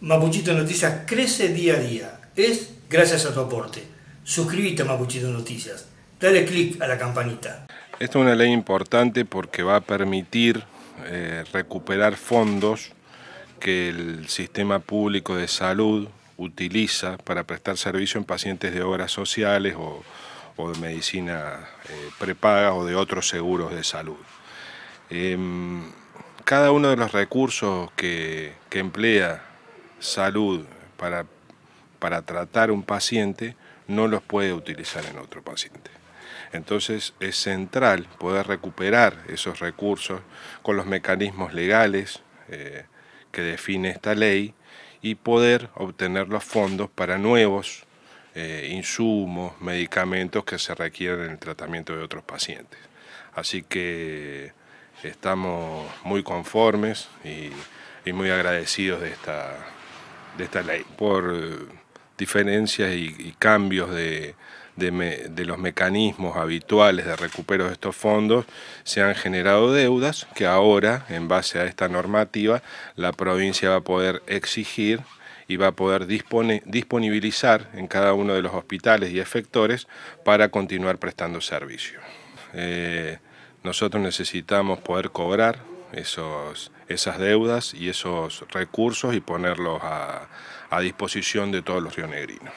Mapuchito Noticias crece día a día. Es gracias a tu aporte. Suscríbete a Mapuchito Noticias. Dale clic a la campanita. Esta es una ley importante porque va a permitir eh, recuperar fondos que el sistema público de salud utiliza para prestar servicio en pacientes de obras sociales o, de medicina eh, prepaga o de otros seguros de salud. Em, cada uno de los recursos que emplea salud para, para tratar un paciente no los puede utilizar en otro paciente. Entonces es central poder recuperar esos recursos con los mecanismos legales eh, que define esta ley y poder obtener los fondos para nuevos eh, insumos, medicamentos que se requieren en el tratamiento de otros pacientes. Así que estamos muy conformes y muy agradecidos de esta, de esta ley por eh, diferencias y, cambios de, los mecanismos habituales de recupero de estos fondos, se han generado deudas que ahora, en base a esta normativa, la provincia va a poder exigir y va a poder disponibilizar en cada uno de los hospitales y efectores para continuar prestando servicio. Eh, nosotros necesitamos poder cobrar esos esas deudas y esos recursos y ponerlos a, disposición de todos los rionegrinos.